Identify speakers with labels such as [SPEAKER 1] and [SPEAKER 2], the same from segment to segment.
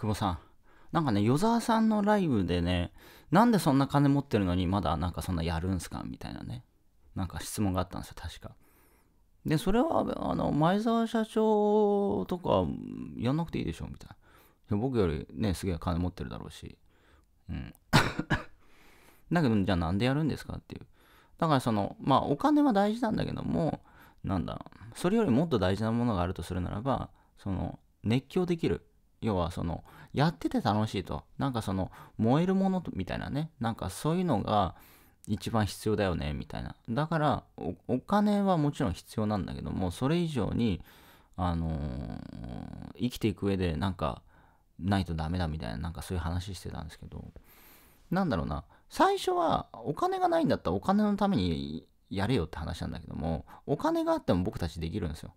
[SPEAKER 1] 久保さん。なんかね、与沢さんのライブでね、なんでそんな金持ってるのにまだなんかそんなやるんすかみたいなね、なんか質問があったんですよ、確か。で、それは、あの、前澤社長とかやんなくていいでしょみたいな。僕よりね、すげえ金持ってるだろうし。うん。だけど、じゃあなんでやるんですかっていう。だからその、まあお金は大事なんだけども、なんだ、それよりもっと大事なものがあるとするならば、その、熱狂できる要はそのやってて楽しいとなんかその燃えるものみたいなねなんかそういうのが一番必要だよねみたいなだからお金はもちろん必要なんだけどもそれ以上にあのー、生きていく上でなんかないとダメだみたいななんかそういう話してたんですけどなんだろうな最初はお金がないんだったらお金のためにやれよって話なんだけどもお金があっても僕たちできるんですよ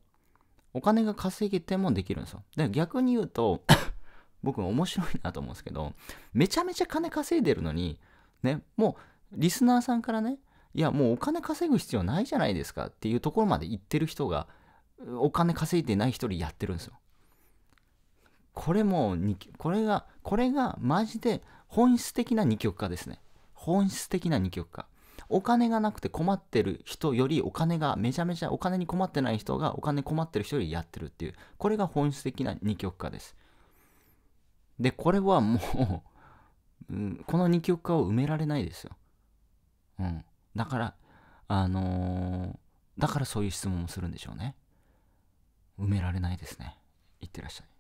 [SPEAKER 1] お金が稼げてもできるんですよ。で、逆に言うと 僕面白いなと思うんですけど、めちゃめちゃ金稼いでるのに、ね、もうリスナーさんからね、いや、もうお金稼ぐ必要ないじゃないですかっていうところまで言ってる人が、お金稼いでない人にやってるんですよ。これもう、これが、これがマジで本質的な二極化ですね。本質的な二極化。お金がなくて困ってる人よりお金がめちゃめちゃお金に困ってない人がお金困ってる人よりやってるっていうこれが本質的な二極化ですでこれはもううん、この二極化を埋められないですよ、うん、だからあのー、だからそういう質問もするんでしょうね埋められないですねいってらっしゃい